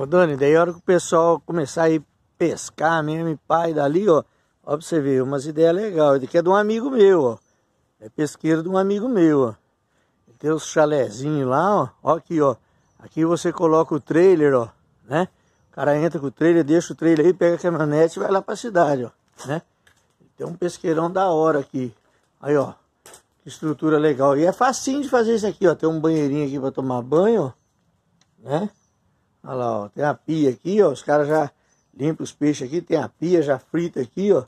Ô Dani, daí a hora que o pessoal começar a ir pescar mesmo, e pai dali, ó. Ó pra você ver, umas ideias legais. Ele aqui é de um amigo meu, ó. É pesqueiro de um amigo meu, ó. Tem os chalézinhos lá, ó. Ó aqui, ó. Aqui você coloca o trailer, ó, né? O cara entra com o trailer, deixa o trailer aí, pega a caminhonete e vai lá pra cidade, ó, né? Tem um pesqueirão da hora aqui. Aí, ó. Que estrutura legal. E é facinho de fazer isso aqui, ó. Tem um banheirinho aqui pra tomar banho, ó. Né? Olha lá, ó, tem a pia aqui, ó, os caras já limpam os peixes aqui, tem a pia já frita aqui, ó.